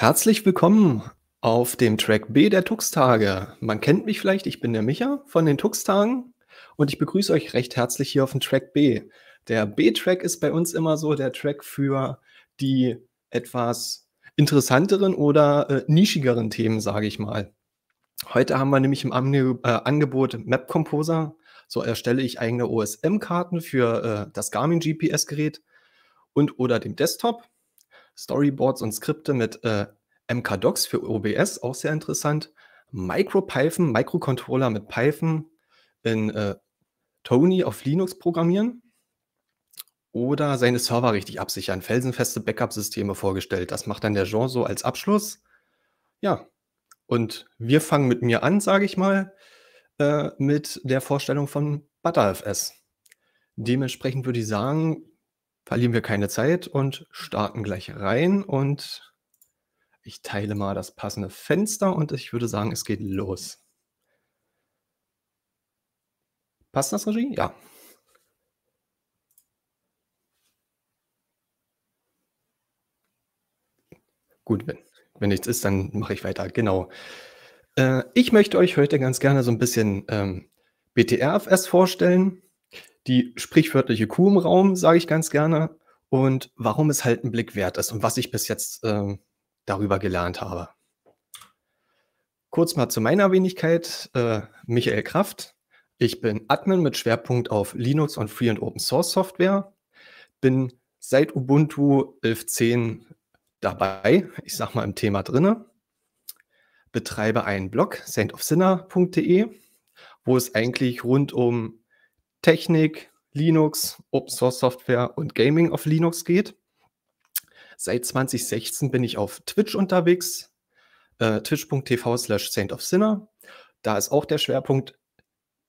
Herzlich willkommen auf dem Track B der Tuxtage. Man kennt mich vielleicht, ich bin der Micha von den Tuxtagen und ich begrüße euch recht herzlich hier auf dem Track B. Der B-Track ist bei uns immer so der Track für die etwas interessanteren oder äh, nischigeren Themen, sage ich mal. Heute haben wir nämlich im Ange äh, Angebot Map Composer. So erstelle ich eigene OSM-Karten für äh, das Garmin GPS-Gerät und oder dem Desktop. Storyboards und Skripte mit äh, MKDocs für OBS, auch sehr interessant. MicroPython, Microcontroller mit Python in äh, Tony auf Linux programmieren oder seine Server richtig absichern, felsenfeste Backup-Systeme vorgestellt. Das macht dann der Jean so als Abschluss. Ja, und wir fangen mit mir an, sage ich mal, äh, mit der Vorstellung von ButterFS. Dementsprechend würde ich sagen, verlieren wir keine Zeit und starten gleich rein. Und ich teile mal das passende Fenster und ich würde sagen, es geht los. Passt das, Regie? Ja. Gut, wenn, wenn nichts ist, dann mache ich weiter. Genau. Äh, ich möchte euch heute ganz gerne so ein bisschen ähm, BTRFS vorstellen die sprichwörtliche Kuh im Raum, sage ich ganz gerne, und warum es halt ein Blick wert ist und was ich bis jetzt äh, darüber gelernt habe. Kurz mal zu meiner Wenigkeit, äh, Michael Kraft. Ich bin Admin mit Schwerpunkt auf Linux und Free und Open Source Software. Bin seit Ubuntu 11.10 dabei, ich sag mal im Thema drinne. Betreibe einen Blog, saintofsinner.de, wo es eigentlich rund um Technik, Linux, Open Source Software und Gaming auf Linux geht. Seit 2016 bin ich auf Twitch unterwegs, äh, twitch.tv slash Saint of Sinner. Da ist auch der Schwerpunkt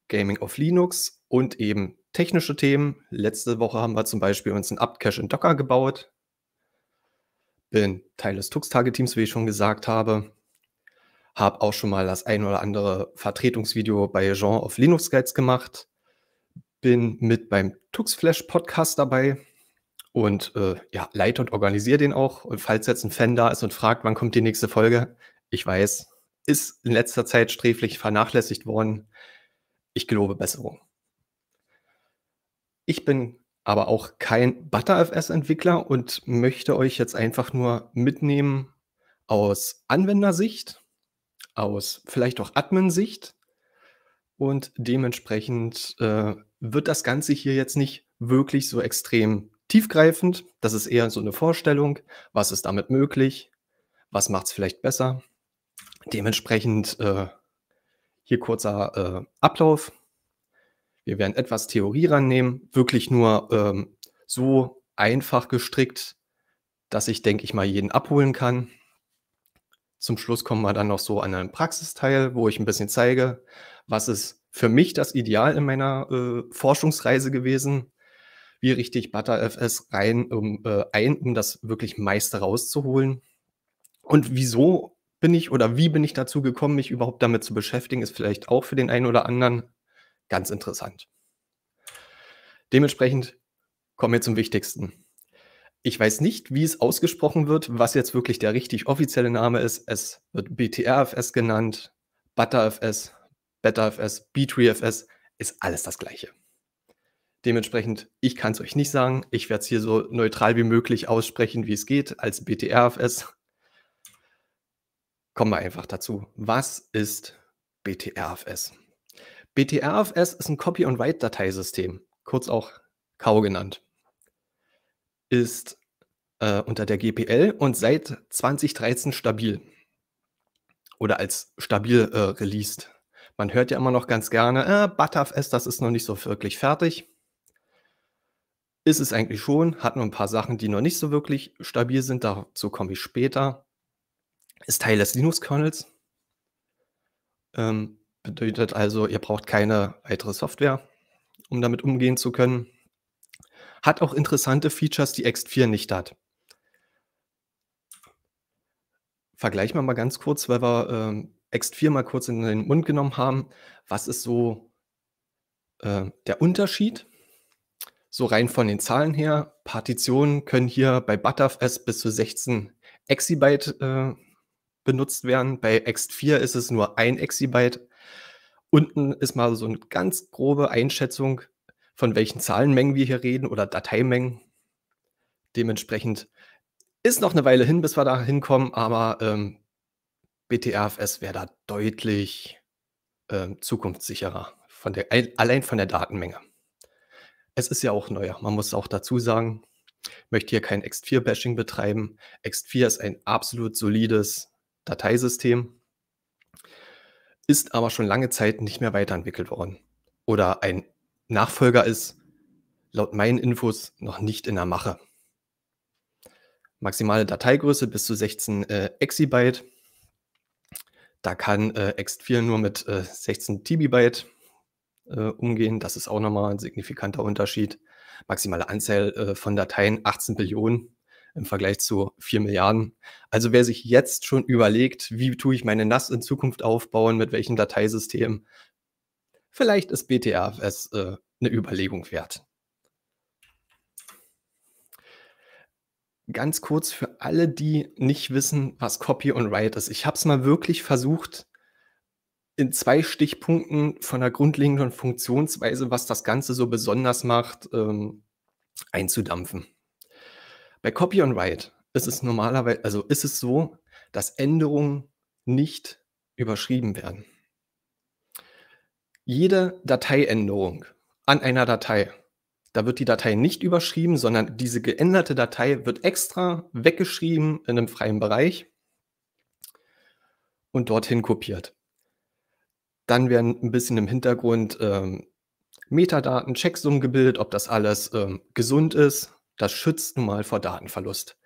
Gaming auf Linux und eben technische Themen. Letzte Woche haben wir zum Beispiel uns ein Upcache in Docker gebaut. Bin Teil des Tux-Tage-Teams, wie ich schon gesagt habe. Habe auch schon mal das ein oder andere Vertretungsvideo bei Jean auf Linux Guides gemacht bin mit beim Tuxflash Podcast dabei und äh, ja, leite und organisiere den auch. Und falls jetzt ein Fan da ist und fragt, wann kommt die nächste Folge, ich weiß, ist in letzter Zeit sträflich vernachlässigt worden. Ich gelobe Besserung. Ich bin aber auch kein ButterFS-Entwickler und möchte euch jetzt einfach nur mitnehmen aus Anwendersicht, aus vielleicht auch Admin-Sicht und dementsprechend äh, wird das Ganze hier jetzt nicht wirklich so extrem tiefgreifend. Das ist eher so eine Vorstellung. Was ist damit möglich? Was macht es vielleicht besser? Dementsprechend äh, hier kurzer äh, Ablauf. Wir werden etwas Theorie rannehmen, wirklich nur ähm, so einfach gestrickt, dass ich, denke ich mal, jeden abholen kann. Zum Schluss kommen wir dann noch so an einen Praxisteil, wo ich ein bisschen zeige, was ist für mich das Ideal in meiner äh, Forschungsreise gewesen, wie richte ich ButterFS rein, um, äh, ein, um das wirklich meiste rauszuholen. Und wieso bin ich oder wie bin ich dazu gekommen, mich überhaupt damit zu beschäftigen, ist vielleicht auch für den einen oder anderen ganz interessant. Dementsprechend kommen wir zum Wichtigsten. Ich weiß nicht, wie es ausgesprochen wird, was jetzt wirklich der richtig offizielle Name ist. Es wird BTRFS genannt, ButterFS, BetaFS, B3FS, ist alles das gleiche. Dementsprechend, ich kann es euch nicht sagen. Ich werde es hier so neutral wie möglich aussprechen, wie es geht, als BTRFS. Kommen wir einfach dazu. Was ist BTRFS? BTRFS ist ein Copy-and-Write-Dateisystem, kurz auch CAU genannt. Ist äh, unter der GPL und seit 2013 stabil oder als stabil äh, released man hört ja immer noch ganz gerne, äh, Butterfs, das ist noch nicht so wirklich fertig. Ist es eigentlich schon, hat nur ein paar Sachen, die noch nicht so wirklich stabil sind, dazu komme ich später. Ist Teil des Linux-Kernels. Ähm, bedeutet also, ihr braucht keine weitere Software, um damit umgehen zu können. Hat auch interessante Features, die x 4 nicht hat. Vergleichen wir mal ganz kurz, weil wir ähm, Ext4 mal kurz in den Mund genommen haben. Was ist so äh, der Unterschied? So rein von den Zahlen her, Partitionen können hier bei Butterfs bis zu 16 Exibyte äh, benutzt werden. Bei Ext4 ist es nur ein Exibyte. Unten ist mal so eine ganz grobe Einschätzung, von welchen Zahlenmengen wir hier reden oder Dateimengen. Dementsprechend ist noch eine Weile hin, bis wir da hinkommen, aber ähm, BTRFS wäre da deutlich äh, zukunftssicherer, von der, allein von der Datenmenge. Es ist ja auch neuer, man muss auch dazu sagen, ich möchte hier kein X4-Bashing betreiben. X4 ist ein absolut solides Dateisystem, ist aber schon lange Zeit nicht mehr weiterentwickelt worden. Oder ein Nachfolger ist, laut meinen Infos, noch nicht in der Mache. Maximale Dateigröße bis zu 16 äh, Exabyte da kann äh, X4 nur mit äh, 16 tb äh, umgehen. Das ist auch nochmal ein signifikanter Unterschied. Maximale Anzahl äh, von Dateien 18 Billionen im Vergleich zu 4 Milliarden. Also wer sich jetzt schon überlegt, wie tue ich meine NAS in Zukunft aufbauen, mit welchem Dateisystem, vielleicht ist BTRFS äh, eine Überlegung wert. ganz kurz für alle, die nicht wissen, was Copy und Write ist. Ich habe es mal wirklich versucht, in zwei Stichpunkten von der grundlegenden Funktionsweise, was das Ganze so besonders macht, ähm, einzudampfen. Bei Copy und Write ist es normalerweise, also ist es so, dass Änderungen nicht überschrieben werden. Jede Dateiänderung an einer Datei da wird die Datei nicht überschrieben, sondern diese geänderte Datei wird extra weggeschrieben in einem freien Bereich und dorthin kopiert. Dann werden ein bisschen im Hintergrund ähm, Metadaten, Checksummen gebildet, ob das alles ähm, gesund ist. Das schützt nun mal vor Datenverlust.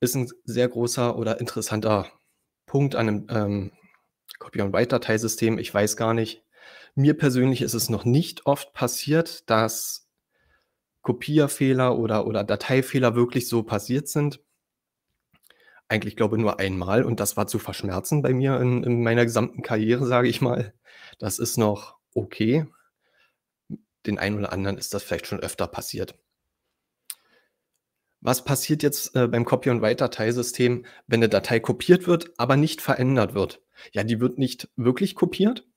Ist ein sehr großer oder interessanter Punkt an einem ähm, Copy-on-Write-Dateisystem. Ich weiß gar nicht. Mir persönlich ist es noch nicht oft passiert, dass Kopierfehler oder, oder Dateifehler wirklich so passiert sind. Eigentlich glaube ich nur einmal und das war zu verschmerzen bei mir in, in meiner gesamten Karriere, sage ich mal. Das ist noch okay. Den einen oder anderen ist das vielleicht schon öfter passiert. Was passiert jetzt äh, beim Copy and Write Dateisystem, wenn eine Datei kopiert wird, aber nicht verändert wird? Ja, die wird nicht wirklich kopiert,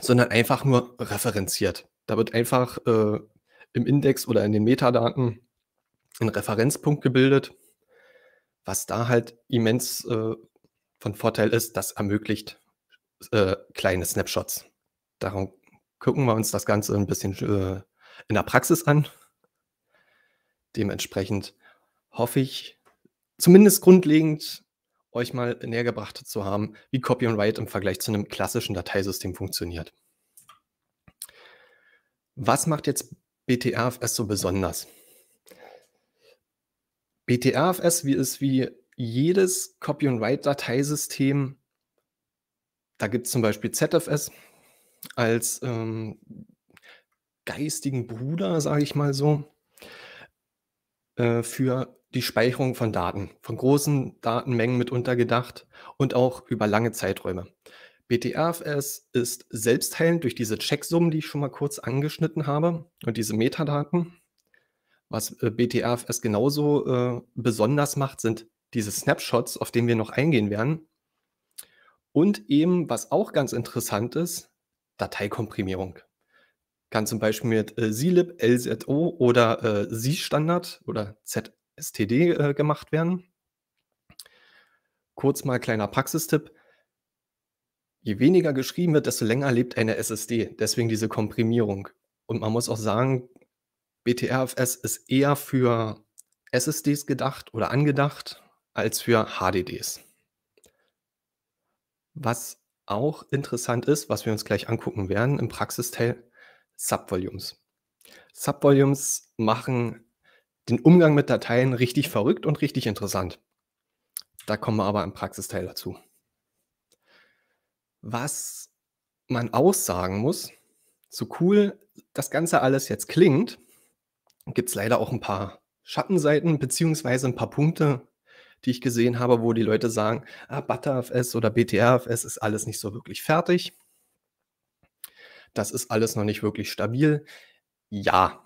sondern einfach nur referenziert. Da wird einfach äh, im Index oder in den Metadaten einen Referenzpunkt gebildet, was da halt immens äh, von Vorteil ist, das ermöglicht äh, kleine Snapshots. Darum gucken wir uns das Ganze ein bisschen äh, in der Praxis an. Dementsprechend hoffe ich, zumindest grundlegend euch mal näher gebracht zu haben, wie Copy and Write im Vergleich zu einem klassischen Dateisystem funktioniert. Was macht jetzt BTRFS so besonders? BTRFS wie es wie jedes Copy and Write Dateisystem. Da gibt es zum Beispiel ZFS als ähm, geistigen Bruder, sage ich mal so, äh, für die Speicherung von Daten, von großen Datenmengen mitunter gedacht und auch über lange Zeiträume. BTRFS ist selbstheilend durch diese Checksummen, die ich schon mal kurz angeschnitten habe und diese Metadaten. Was BTRFS äh, genauso äh, besonders macht, sind diese Snapshots, auf denen wir noch eingehen werden. Und eben, was auch ganz interessant ist, Dateikomprimierung. Kann zum Beispiel mit äh, LZO oder äh, Z-Standard oder ZSTD äh, gemacht werden. Kurz mal kleiner Praxistipp je weniger geschrieben wird, desto länger lebt eine SSD. Deswegen diese Komprimierung. Und man muss auch sagen, BTRFS ist eher für SSDs gedacht oder angedacht als für HDDs. Was auch interessant ist, was wir uns gleich angucken werden im Praxisteil, Subvolumes. Subvolumes machen den Umgang mit Dateien richtig verrückt und richtig interessant. Da kommen wir aber im Praxisteil dazu was man aussagen muss. So cool das Ganze alles jetzt klingt, gibt es leider auch ein paar Schattenseiten, beziehungsweise ein paar Punkte, die ich gesehen habe, wo die Leute sagen, ah, ButterFS oder BTRFS ist alles nicht so wirklich fertig. Das ist alles noch nicht wirklich stabil. Ja,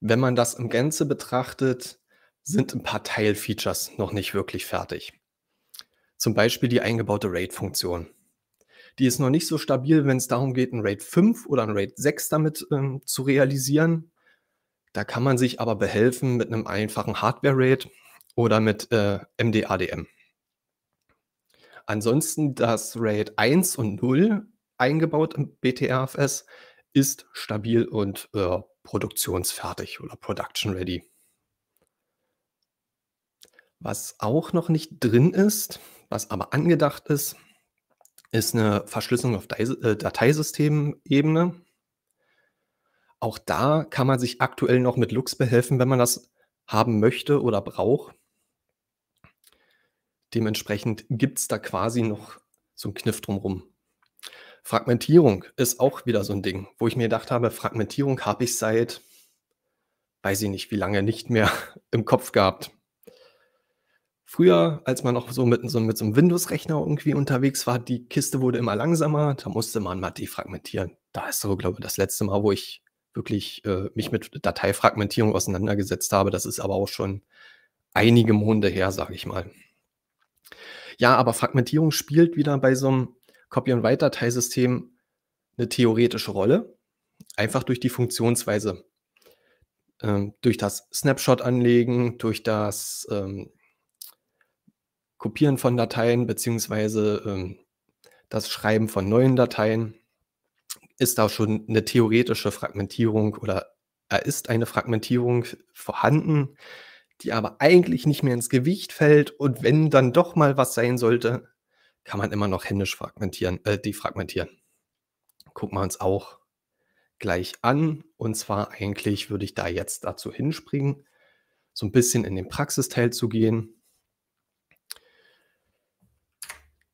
wenn man das im Gänze betrachtet, sind ein paar Teilfeatures noch nicht wirklich fertig. Zum Beispiel die eingebaute RAID-Funktion. Die ist noch nicht so stabil, wenn es darum geht, ein RAID 5 oder ein RAID 6 damit ähm, zu realisieren. Da kann man sich aber behelfen mit einem einfachen Hardware-RAID oder mit äh, MDADM. Ansonsten das RAID 1 und 0 eingebaut im BTRFS ist stabil und äh, produktionsfertig oder production ready. Was auch noch nicht drin ist, was aber angedacht ist, ist eine Verschlüsselung auf äh, Dateisystemebene. Auch da kann man sich aktuell noch mit Lux behelfen, wenn man das haben möchte oder braucht. Dementsprechend gibt es da quasi noch so einen Kniff drumherum. Fragmentierung ist auch wieder so ein Ding, wo ich mir gedacht habe, Fragmentierung habe ich seit, weiß ich nicht, wie lange nicht mehr im Kopf gehabt. Früher, als man auch so mit so, mit so einem Windows-Rechner irgendwie unterwegs war, die Kiste wurde immer langsamer, da musste man mal defragmentieren. Da ist so, glaube ich, das letzte Mal, wo ich wirklich äh, mich mit Dateifragmentierung auseinandergesetzt habe. Das ist aber auch schon einige Monde her, sage ich mal. Ja, aber Fragmentierung spielt wieder bei so einem Copy-and-Write-Dateisystem eine theoretische Rolle, einfach durch die Funktionsweise. Ähm, durch das Snapshot anlegen, durch das ähm, Kopieren von Dateien beziehungsweise ähm, das Schreiben von neuen Dateien ist da schon eine theoretische Fragmentierung oder er ist eine Fragmentierung vorhanden, die aber eigentlich nicht mehr ins Gewicht fällt. Und wenn dann doch mal was sein sollte, kann man immer noch händisch fragmentieren, äh, defragmentieren. Gucken wir uns auch gleich an. Und zwar eigentlich würde ich da jetzt dazu hinspringen, so ein bisschen in den Praxisteil zu gehen.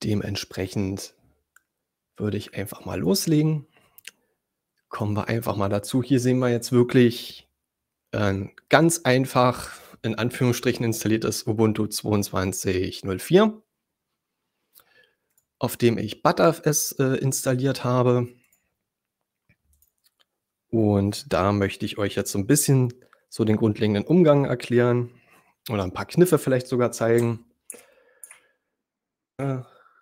Dementsprechend würde ich einfach mal loslegen. Kommen wir einfach mal dazu. Hier sehen wir jetzt wirklich ein ähm, ganz einfach in Anführungsstrichen installiertes Ubuntu 22.04, auf dem ich ButterFS äh, installiert habe. Und da möchte ich euch jetzt so ein bisschen so den grundlegenden Umgang erklären oder ein paar Kniffe vielleicht sogar zeigen. Äh,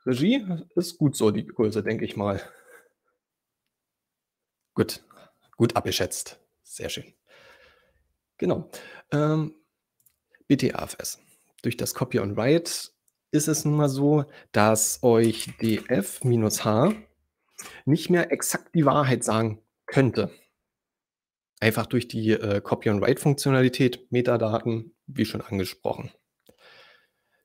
Regie ist gut so, die Größe, denke ich mal. Gut, gut abgeschätzt. Sehr schön. Genau. Ähm, BTAFS. Durch das Copy on Write ist es nun mal so, dass euch df-h nicht mehr exakt die Wahrheit sagen könnte. Einfach durch die äh, Copy on Write-Funktionalität, Metadaten, wie schon angesprochen.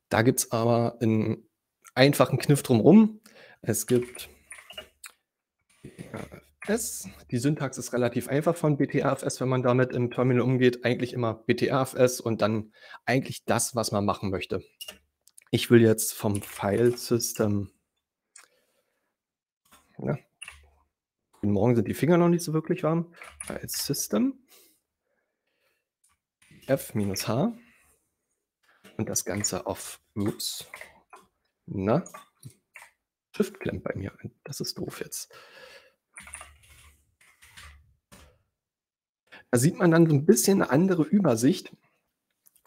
Da gibt es aber in einfachen Kniff drumherum. Es gibt BTAFS. E die Syntax ist relativ einfach von BTAFS, wenn man damit im Terminal umgeht. Eigentlich immer BTAFS und dann eigentlich das, was man machen möchte. Ich will jetzt vom File-System. Ja. Morgen sind die Finger noch nicht so wirklich warm. File-System. F-H. Und das Ganze auf. Ups. Na? Shift klemmt bei mir ein. Das ist doof jetzt. Da sieht man dann so ein bisschen eine andere Übersicht,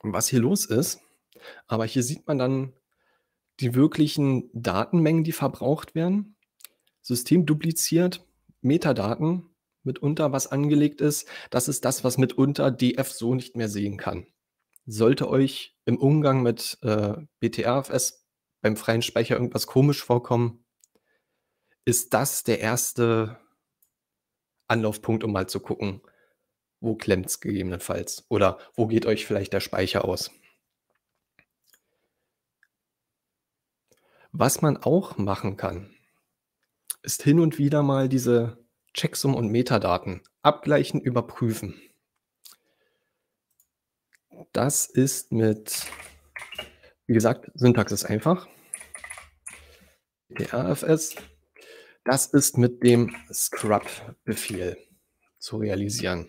was hier los ist. Aber hier sieht man dann die wirklichen Datenmengen, die verbraucht werden. System dupliziert, Metadaten mitunter, was angelegt ist. Das ist das, was mitunter DF so nicht mehr sehen kann. Sollte euch im Umgang mit äh, BTRFS beim freien Speicher irgendwas komisch vorkommen, ist das der erste Anlaufpunkt, um mal zu gucken, wo klemmt es gegebenenfalls oder wo geht euch vielleicht der Speicher aus. Was man auch machen kann, ist hin und wieder mal diese Checksum und Metadaten abgleichen, überprüfen. Das ist mit, wie gesagt, Syntax ist einfach. GTAFS. Das ist mit dem Scrub-Befehl zu realisieren.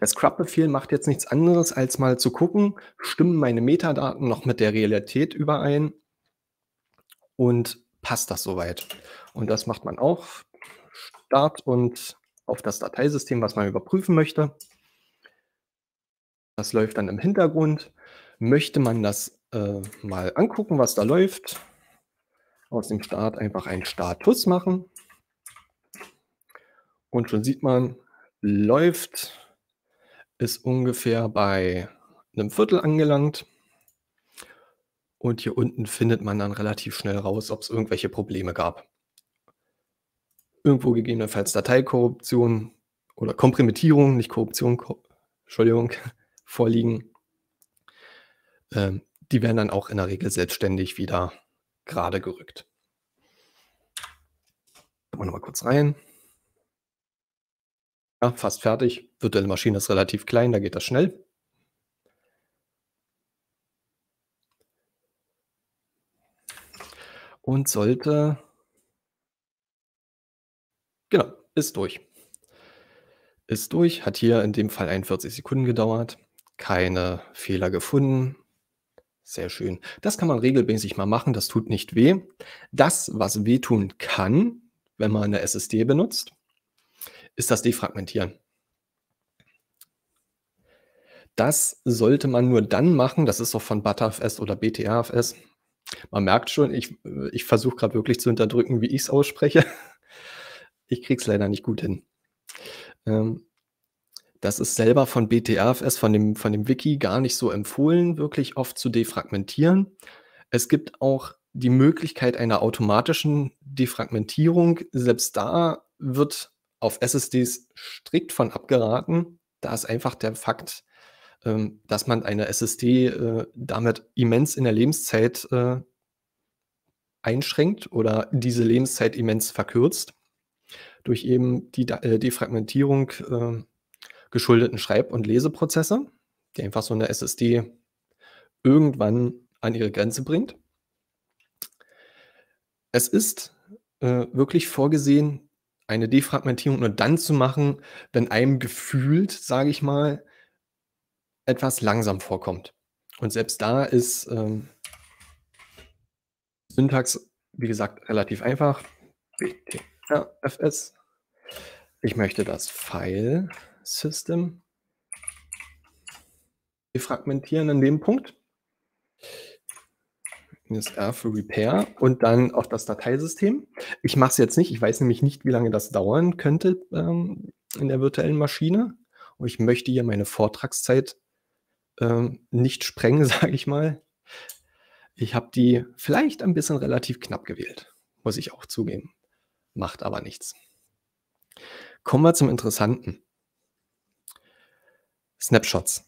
Der Scrub-Befehl macht jetzt nichts anderes, als mal zu gucken, stimmen meine Metadaten noch mit der Realität überein und passt das soweit. Und das macht man auch. Start und auf das Dateisystem, was man überprüfen möchte. Das läuft dann im Hintergrund. Möchte man das äh, mal angucken, was da läuft. Aus dem Start einfach einen Status machen. Und schon sieht man, läuft, ist ungefähr bei einem Viertel angelangt. Und hier unten findet man dann relativ schnell raus, ob es irgendwelche Probleme gab. Irgendwo gegebenenfalls Dateikorruption oder Komprimitierung, nicht Korruption, Ko Entschuldigung, vorliegen. Ähm, die werden dann auch in der Regel selbstständig wieder gerade gerückt. Gucken wir nochmal kurz rein. Ja, fast fertig. Virtuelle Maschine ist relativ klein, da geht das schnell. Und sollte... Genau, ist durch. Ist durch, hat hier in dem Fall 41 Sekunden gedauert, keine Fehler gefunden, sehr schön. Das kann man regelmäßig mal machen, das tut nicht weh. Das, was wehtun kann, wenn man eine SSD benutzt, ist das Defragmentieren. Das sollte man nur dann machen, das ist auch von ButterFS oder BTRFS. Man merkt schon, ich, ich versuche gerade wirklich zu unterdrücken, wie ich es ausspreche. Ich kriege es leider nicht gut hin. Ähm, das ist selber von BTRFS, von dem, von dem Wiki, gar nicht so empfohlen, wirklich oft zu defragmentieren. Es gibt auch die Möglichkeit einer automatischen Defragmentierung. Selbst da wird auf SSDs strikt von abgeraten. Da ist einfach der Fakt, ähm, dass man eine SSD äh, damit immens in der Lebenszeit äh, einschränkt oder diese Lebenszeit immens verkürzt durch eben die äh, Defragmentierung geschuldeten Schreib- und Leseprozesse, die einfach so eine SSD irgendwann an ihre Grenze bringt. Es ist äh, wirklich vorgesehen, eine Defragmentierung nur dann zu machen, wenn einem gefühlt, sage ich mal, etwas langsam vorkommt. Und selbst da ist ähm, Syntax, wie gesagt, relativ einfach. BTRFS. Ich möchte das File System. Wir fragmentieren an dem Punkt. Das R für Repair und dann auf das Dateisystem. Ich mache es jetzt nicht. Ich weiß nämlich nicht, wie lange das dauern könnte ähm, in der virtuellen Maschine. Und ich möchte hier meine Vortragszeit ähm, nicht sprengen, sage ich mal. Ich habe die vielleicht ein bisschen relativ knapp gewählt, muss ich auch zugeben. Macht aber nichts. Kommen wir zum Interessanten. Snapshots.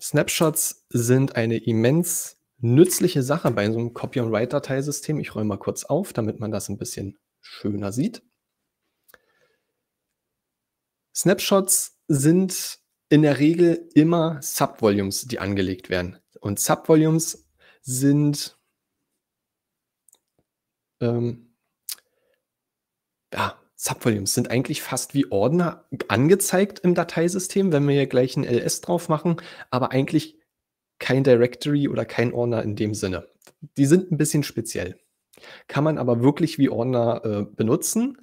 Snapshots sind eine immens nützliche Sache bei so einem Copy-and-Write-Dateisystem. Ich räume mal kurz auf, damit man das ein bisschen schöner sieht. Snapshots sind in der Regel immer Subvolumes, die angelegt werden. Und Subvolumes sind ähm, ja, Subvolumes sind eigentlich fast wie Ordner angezeigt im Dateisystem, wenn wir hier gleich ein LS drauf machen, aber eigentlich kein Directory oder kein Ordner in dem Sinne. Die sind ein bisschen speziell. Kann man aber wirklich wie Ordner äh, benutzen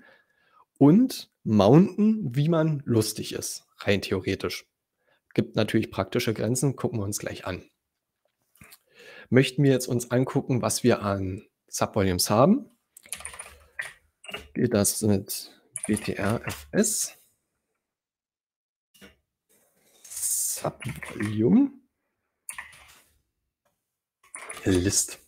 und mounten, wie man lustig ist, rein theoretisch. Gibt natürlich praktische Grenzen, gucken wir uns gleich an. Möchten wir jetzt uns angucken, was wir an Subvolumes haben? Geht das mit BTRFS? Subvolume. List.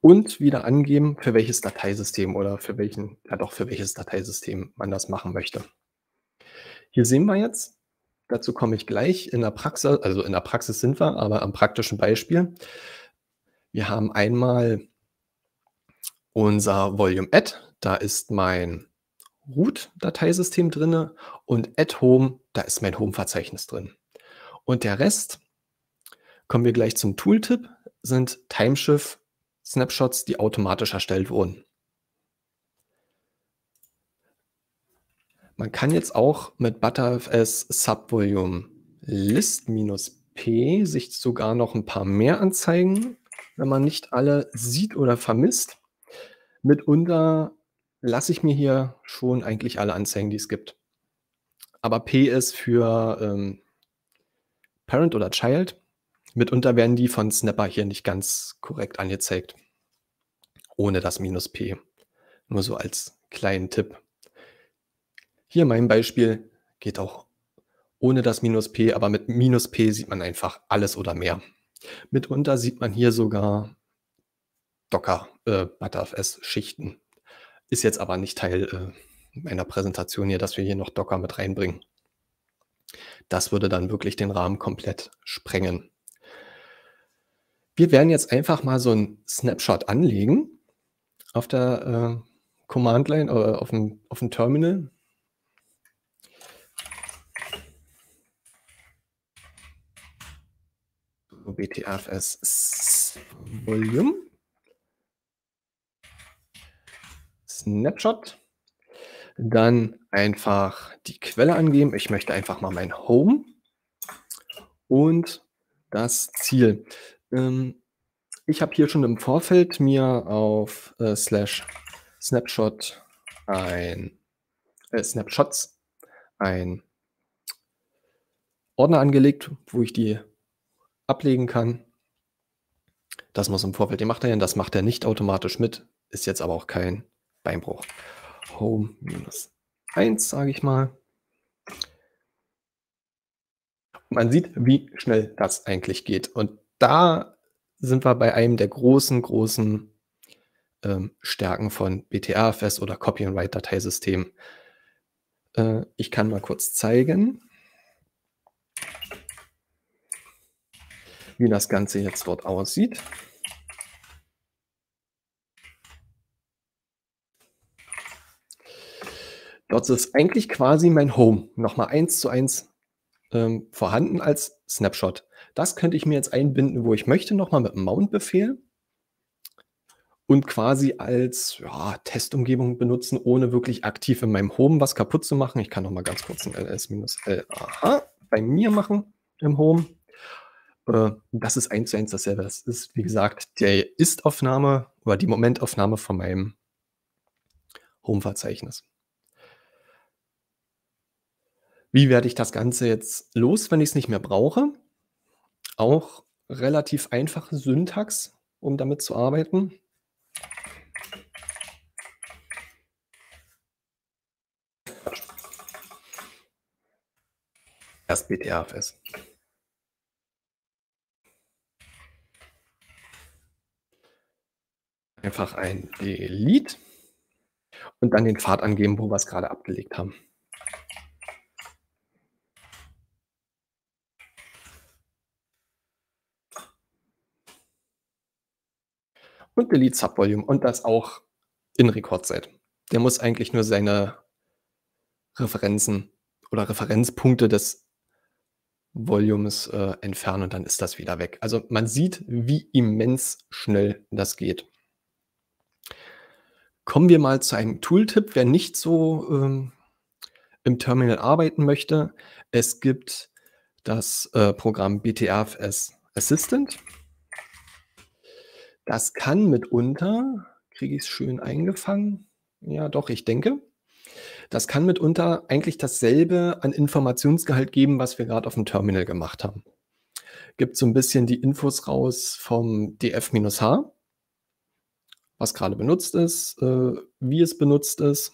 Und wieder angeben, für welches Dateisystem oder für welchen, ja doch, für welches Dateisystem man das machen möchte. Hier sehen wir jetzt, dazu komme ich gleich in der Praxis, also in der Praxis sind wir, aber am praktischen Beispiel. Wir haben einmal unser Volume Add, da ist mein Root-Dateisystem drin und at home, da ist mein Home-Verzeichnis drin. Und der Rest, kommen wir gleich zum Tooltip, sind Timeshift-Snapshots, die automatisch erstellt wurden. Man kann jetzt auch mit ButterFS Subvolume List-P sich sogar noch ein paar mehr anzeigen, wenn man nicht alle sieht oder vermisst. Mitunter lasse ich mir hier schon eigentlich alle anzeigen, die es gibt. Aber P ist für ähm, Parent oder Child. Mitunter werden die von Snapper hier nicht ganz korrekt angezeigt. Ohne das Minus P. Nur so als kleinen Tipp. Hier mein Beispiel geht auch ohne das Minus P, aber mit Minus P sieht man einfach alles oder mehr. Mitunter sieht man hier sogar Docker, äh, Butterfs-Schichten ist jetzt aber nicht Teil äh, meiner Präsentation hier, dass wir hier noch Docker mit reinbringen. Das würde dann wirklich den Rahmen komplett sprengen. Wir werden jetzt einfach mal so einen Snapshot anlegen auf der äh, Command Line oder äh, auf dem, auf dem Terminal. BTFS Volume. Snapshot. Dann einfach die Quelle angeben. Ich möchte einfach mal mein Home und das Ziel. Ähm, ich habe hier schon im Vorfeld mir auf äh, slash Snapshot ein äh, Snapshots ein Ordner angelegt, wo ich die ablegen kann. Das muss im Vorfeld gemacht werden. Das macht er nicht automatisch mit. Ist jetzt aber auch kein Beinbruch. Home minus 1, sage ich mal. Man sieht, wie schnell das eigentlich geht. Und da sind wir bei einem der großen, großen ähm, Stärken von BTRFS oder Copy and Write Dateisystemen. Äh, ich kann mal kurz zeigen, wie das Ganze jetzt dort aussieht. Dort ist eigentlich quasi mein Home nochmal eins zu eins ähm, vorhanden als Snapshot. Das könnte ich mir jetzt einbinden, wo ich möchte, nochmal mit dem Mount-Befehl und quasi als ja, Testumgebung benutzen, ohne wirklich aktiv in meinem Home was kaputt zu machen. Ich kann nochmal ganz kurz ein ls laha bei mir machen im Home. Äh, das ist eins zu eins dasselbe. Das ist, wie gesagt, der Ist-Aufnahme oder die Momentaufnahme von meinem Home-Verzeichnis. Wie werde ich das Ganze jetzt los, wenn ich es nicht mehr brauche? Auch relativ einfache Syntax, um damit zu arbeiten. Erst BTAFS. Einfach ein Delete und dann den Pfad angeben, wo wir es gerade abgelegt haben. und Delete Subvolume und das auch in Rekordzeit. Der muss eigentlich nur seine Referenzen oder Referenzpunkte des Volumes äh, entfernen und dann ist das wieder weg. Also man sieht, wie immens schnell das geht. Kommen wir mal zu einem Tooltip, wer nicht so ähm, im Terminal arbeiten möchte. Es gibt das äh, Programm BTRFS Assistant. Das kann mitunter, kriege ich es schön eingefangen? Ja, doch, ich denke. Das kann mitunter eigentlich dasselbe an Informationsgehalt geben, was wir gerade auf dem Terminal gemacht haben. Gibt so ein bisschen die Infos raus vom DF-H, was gerade benutzt ist, äh, wie es benutzt ist.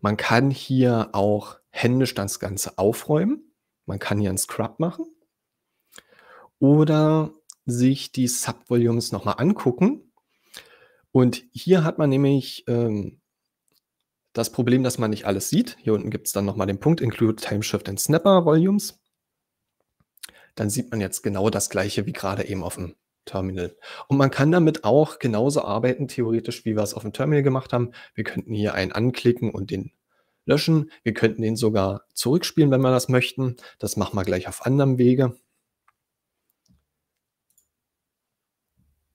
Man kann hier auch händisch das Ganze aufräumen. Man kann hier ein Scrub machen. Oder sich die Subvolumes nochmal angucken. Und hier hat man nämlich ähm, das Problem, dass man nicht alles sieht. Hier unten gibt es dann nochmal den Punkt Include Timeshift and Snapper Volumes. Dann sieht man jetzt genau das gleiche wie gerade eben auf dem Terminal. Und man kann damit auch genauso arbeiten, theoretisch, wie wir es auf dem Terminal gemacht haben. Wir könnten hier einen anklicken und den löschen. Wir könnten den sogar zurückspielen, wenn wir das möchten. Das machen wir gleich auf anderem Wege.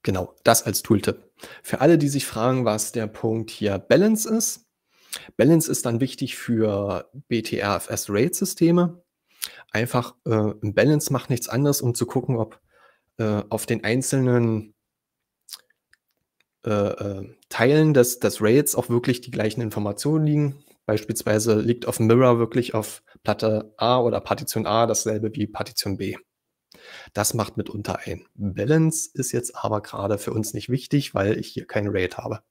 Genau, das als Tooltip. Für alle, die sich fragen, was der Punkt hier Balance ist. Balance ist dann wichtig für btrfs raid systeme Einfach äh, Balance macht nichts anderes, um zu gucken, ob äh, auf den einzelnen äh, äh Teilen des, des Rails auch wirklich die gleichen Informationen liegen. Beispielsweise liegt auf Mirror wirklich auf Platte A oder Partition A dasselbe wie Partition B. Das macht mitunter ein. Balance ist jetzt aber gerade für uns nicht wichtig, weil ich hier kein Rate habe.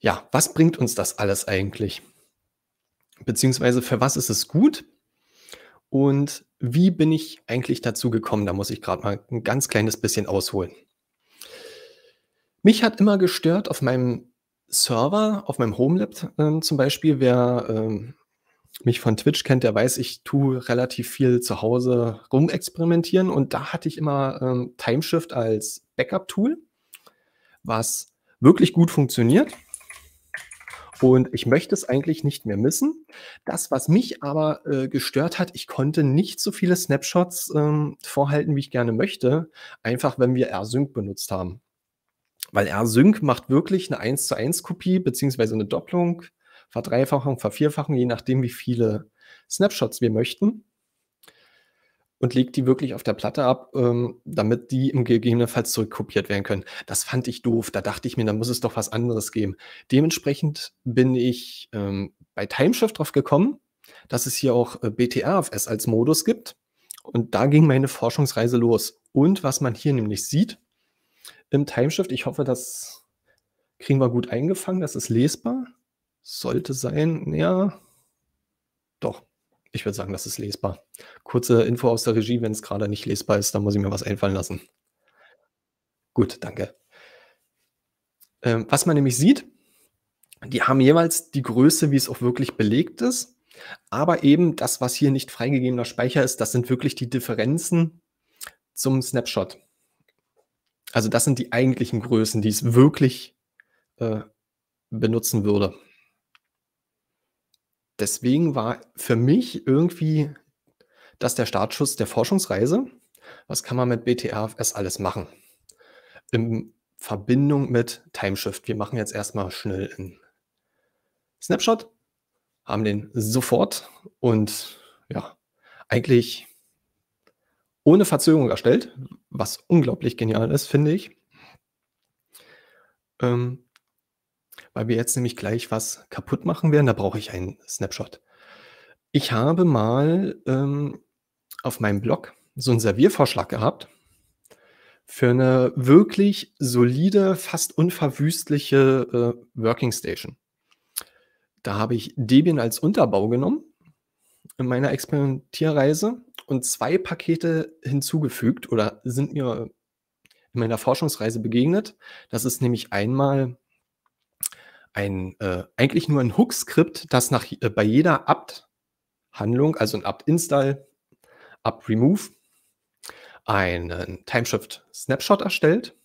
Ja, was bringt uns das alles eigentlich? Beziehungsweise für was ist es gut? Und wie bin ich eigentlich dazu gekommen? Da muss ich gerade mal ein ganz kleines bisschen ausholen. Mich hat immer gestört auf meinem Server, auf meinem Homelab äh, zum Beispiel, wer äh, mich von Twitch kennt, der weiß, ich tue relativ viel zu Hause rumexperimentieren und da hatte ich immer ähm, Timeshift als Backup-Tool, was wirklich gut funktioniert. Und ich möchte es eigentlich nicht mehr missen. Das, was mich aber äh, gestört hat, ich konnte nicht so viele Snapshots ähm, vorhalten, wie ich gerne möchte, einfach wenn wir rsync benutzt haben. Weil rsync macht wirklich eine 1 zu 1 Kopie beziehungsweise eine Doppelung Verdreifachung, Vervierfachung, je nachdem, wie viele Snapshots wir möchten. Und legt die wirklich auf der Platte ab, ähm, damit die im gegebenenfalls zurückkopiert werden können. Das fand ich doof. Da dachte ich mir, da muss es doch was anderes geben. Dementsprechend bin ich ähm, bei Timeshift drauf gekommen, dass es hier auch äh, BTRFS als Modus gibt. Und da ging meine Forschungsreise los. Und was man hier nämlich sieht im Timeshift, ich hoffe, das kriegen wir gut eingefangen, das ist lesbar sollte sein, ja, doch. Ich würde sagen, das ist lesbar. Kurze Info aus der Regie, wenn es gerade nicht lesbar ist, dann muss ich mir was einfallen lassen. Gut, danke. Ähm, was man nämlich sieht, die haben jeweils die Größe, wie es auch wirklich belegt ist. Aber eben das, was hier nicht freigegebener Speicher ist, das sind wirklich die Differenzen zum Snapshot. Also das sind die eigentlichen Größen, die es wirklich äh, benutzen würde deswegen war für mich irgendwie das der Startschuss der Forschungsreise. Was kann man mit BTRFS alles machen? In Verbindung mit Timeshift. Wir machen jetzt erstmal schnell einen Snapshot, haben den sofort und ja, eigentlich ohne Verzögerung erstellt, was unglaublich genial ist, finde ich. Ähm, weil wir jetzt nämlich gleich was kaputt machen werden. Da brauche ich einen Snapshot. Ich habe mal ähm, auf meinem Blog so einen Serviervorschlag gehabt für eine wirklich solide, fast unverwüstliche äh, Working Station. Da habe ich Debian als Unterbau genommen in meiner Experimentierreise und zwei Pakete hinzugefügt oder sind mir in meiner Forschungsreise begegnet. Das ist nämlich einmal ein, äh, eigentlich nur ein Hook-Skript, das nach, äh, bei jeder Apt-Handlung, also ein Apt-Install, Apt-Remove, einen Timeshift-Snapshot erstellt.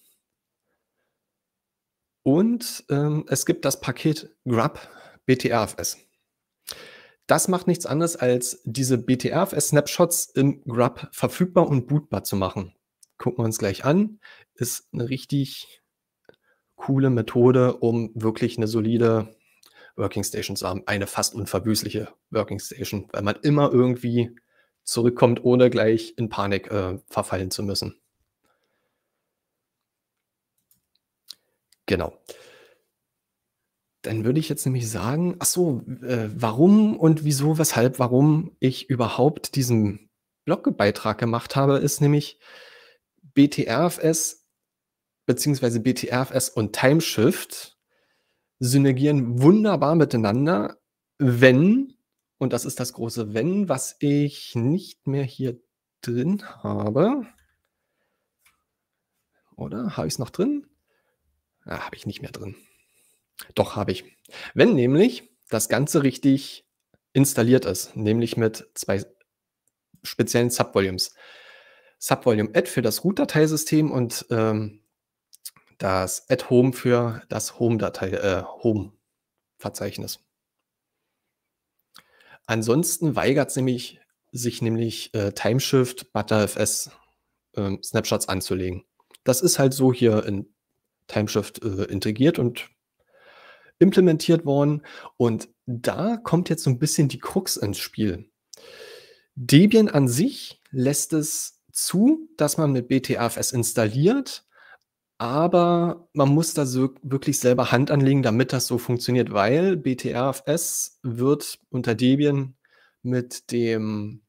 Und ähm, es gibt das Paket grub btrfs. Das macht nichts anderes, als diese btrfs-Snapshots im grub verfügbar und bootbar zu machen. Gucken wir uns gleich an. Ist eine richtig coole Methode, um wirklich eine solide Working Station zu haben. Eine fast unverwüstliche Working Station, weil man immer irgendwie zurückkommt, ohne gleich in Panik äh, verfallen zu müssen. Genau. Dann würde ich jetzt nämlich sagen, ach so, äh, warum und wieso, weshalb, warum ich überhaupt diesen Blogbeitrag gemacht habe, ist nämlich BTRFS beziehungsweise BTRFS und Timeshift synergieren wunderbar miteinander, wenn, und das ist das große Wenn, was ich nicht mehr hier drin habe. Oder habe ich es noch drin? Ah, habe ich nicht mehr drin. Doch, habe ich. Wenn nämlich das Ganze richtig installiert ist, nämlich mit zwei speziellen Subvolumes. Subvolume Add für das Root-Dateisystem und ähm, das at home für das Home-Datei, äh, Home-Verzeichnis. Ansonsten weigert nämlich, sich nämlich äh, Timeshift, ButterFS äh, Snapshots anzulegen. Das ist halt so hier in Timeshift äh, integriert und implementiert worden. Und da kommt jetzt so ein bisschen die Krux ins Spiel. Debian an sich lässt es zu, dass man mit BTAFS installiert aber man muss da so wirklich selber Hand anlegen, damit das so funktioniert, weil BTRFS wird unter Debian mit dem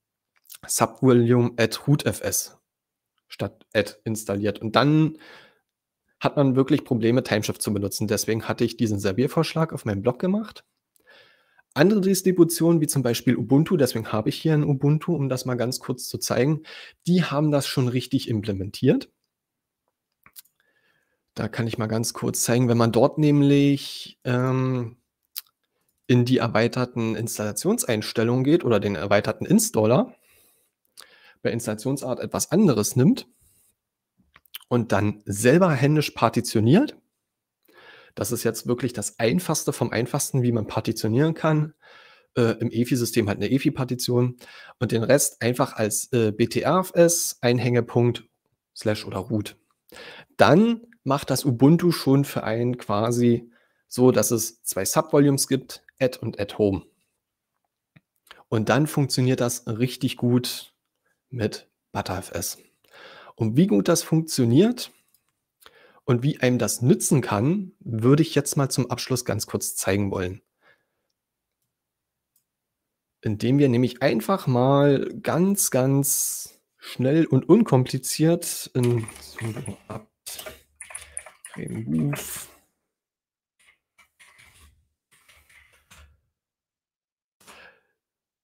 Subvolume at rootfs statt add installiert. Und dann hat man wirklich Probleme, Timeshift zu benutzen. Deswegen hatte ich diesen Serviervorschlag auf meinem Blog gemacht. Andere Distributionen, wie zum Beispiel Ubuntu, deswegen habe ich hier ein Ubuntu, um das mal ganz kurz zu zeigen, die haben das schon richtig implementiert. Da kann ich mal ganz kurz zeigen, wenn man dort nämlich ähm, in die erweiterten Installationseinstellungen geht oder den erweiterten Installer, bei Installationsart etwas anderes nimmt und dann selber händisch partitioniert. Das ist jetzt wirklich das Einfachste vom Einfachsten, wie man partitionieren kann. Äh, Im EFI-System hat eine EFI-Partition und den Rest einfach als äh, BTRFS, Einhängepunkt, Slash oder Root. Dann macht das Ubuntu schon für einen quasi so, dass es zwei Subvolumes gibt, at und at home. Und dann funktioniert das richtig gut mit ButterFS. Und wie gut das funktioniert und wie einem das nützen kann, würde ich jetzt mal zum Abschluss ganz kurz zeigen wollen. Indem wir nämlich einfach mal ganz, ganz schnell und unkompliziert in so im Buch.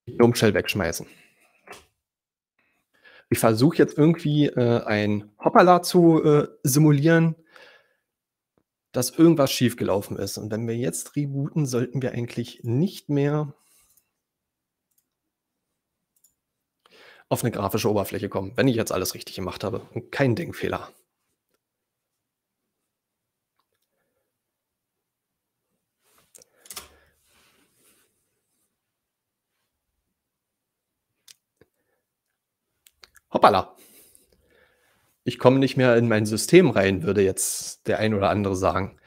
Die Domshell wegschmeißen. Ich versuche jetzt irgendwie äh, ein Hoppala zu äh, simulieren, dass irgendwas schiefgelaufen ist. Und wenn wir jetzt rebooten, sollten wir eigentlich nicht mehr auf eine grafische Oberfläche kommen, wenn ich jetzt alles richtig gemacht habe und kein Denkfehler. hoppala, ich komme nicht mehr in mein System rein, würde jetzt der ein oder andere sagen.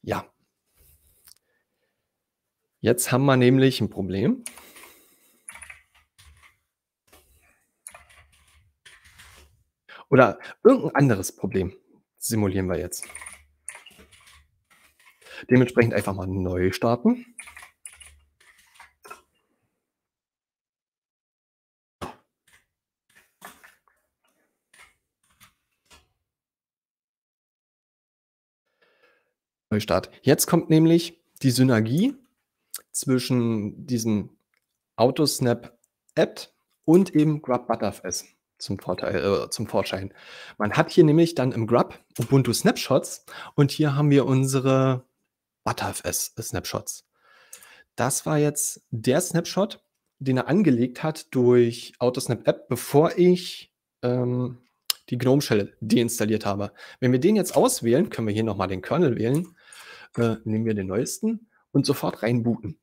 Ja. Jetzt haben wir nämlich ein Problem. Oder irgendein anderes Problem simulieren wir jetzt. Dementsprechend einfach mal neu starten. Neustart. Jetzt kommt nämlich die Synergie zwischen diesem Autosnap-App und eben Grub Butterfs zum, Vorteil, äh, zum Vorschein. Man hat hier nämlich dann im Grub Ubuntu Snapshots und hier haben wir unsere Butterfs Snapshots. Das war jetzt der Snapshot, den er angelegt hat durch Autosnap App, bevor ich ähm, die GNOME Shell deinstalliert habe. Wenn wir den jetzt auswählen, können wir hier nochmal den Kernel wählen äh, nehmen wir den neuesten und sofort reinbooten.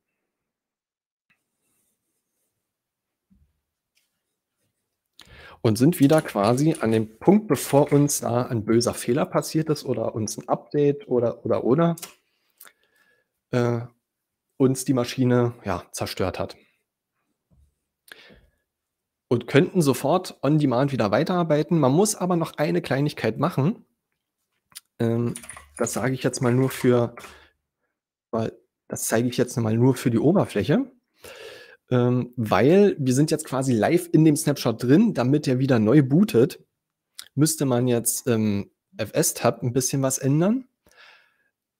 Und sind wieder quasi an dem Punkt, bevor uns da ein böser Fehler passiert ist oder uns ein Update oder oder oder äh, uns die Maschine ja, zerstört hat. Und könnten sofort on demand wieder weiterarbeiten. Man muss aber noch eine Kleinigkeit machen. Ähm, das sage ich jetzt mal nur für, weil das zeige ich jetzt mal nur für die Oberfläche, ähm, weil wir sind jetzt quasi live in dem Snapshot drin, damit er wieder neu bootet, müsste man jetzt im ähm, FS-Tab ein bisschen was ändern.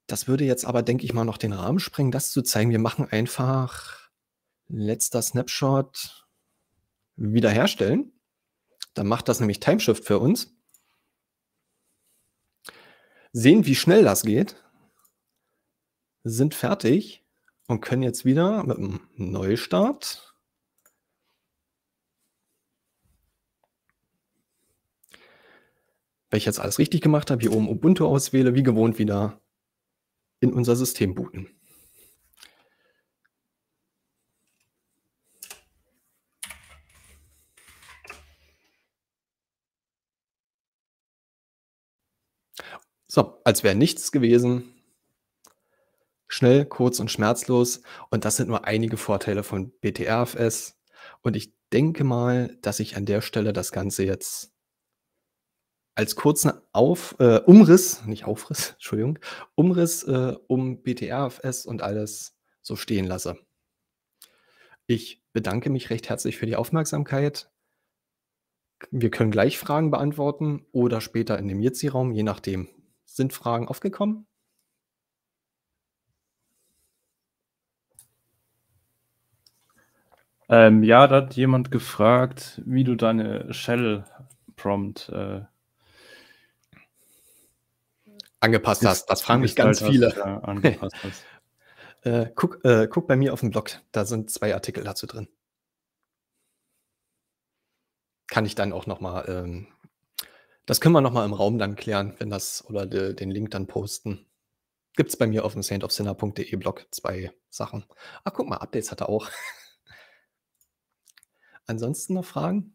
Das würde jetzt aber, denke ich mal, noch den Rahmen sprengen, das zu zeigen. Wir machen einfach letzter Snapshot wiederherstellen. Dann macht das nämlich Timeshift für uns sehen, wie schnell das geht, sind fertig und können jetzt wieder mit einem Neustart wenn ich jetzt alles richtig gemacht habe, hier oben Ubuntu auswähle, wie gewohnt wieder in unser System booten. So, als wäre nichts gewesen. Schnell, kurz und schmerzlos. Und das sind nur einige Vorteile von BTRFS. Und ich denke mal, dass ich an der Stelle das Ganze jetzt als kurzen Auf, äh, Umriss, nicht Aufriss, Entschuldigung, Umriss äh, um BTRFS und alles so stehen lasse. Ich bedanke mich recht herzlich für die Aufmerksamkeit. Wir können gleich Fragen beantworten oder später in dem Jitsi-Raum, je nachdem, sind Fragen aufgekommen? Ähm, ja, da hat jemand gefragt, wie du deine Shell-Prompt äh, angepasst hast. Das fragen mich ganz viele. Hast, ja, angepasst hast. äh, guck, äh, guck bei mir auf dem Blog, da sind zwei Artikel dazu drin. Kann ich dann auch nochmal ähm, das können wir nochmal im Raum dann klären, wenn das oder de, den Link dann posten. Gibt es bei mir auf dem saintofsinner.de Blog zwei Sachen. Ach, guck mal, Updates hat er auch. Ansonsten noch Fragen?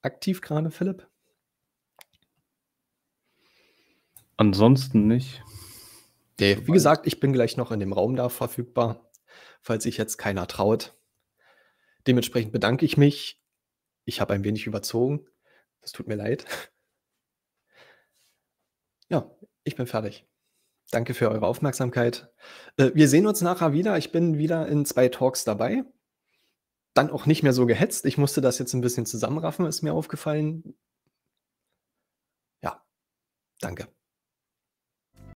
Aktiv gerade, Philipp? Ansonsten nicht. Nee, wie gesagt, ich bin gleich noch in dem Raum da verfügbar, falls sich jetzt keiner traut. Dementsprechend bedanke ich mich. Ich habe ein wenig überzogen. Das tut mir leid. Ja, ich bin fertig. Danke für eure Aufmerksamkeit. Äh, wir sehen uns nachher wieder. Ich bin wieder in zwei Talks dabei. Dann auch nicht mehr so gehetzt. Ich musste das jetzt ein bisschen zusammenraffen, ist mir aufgefallen. Ja, danke.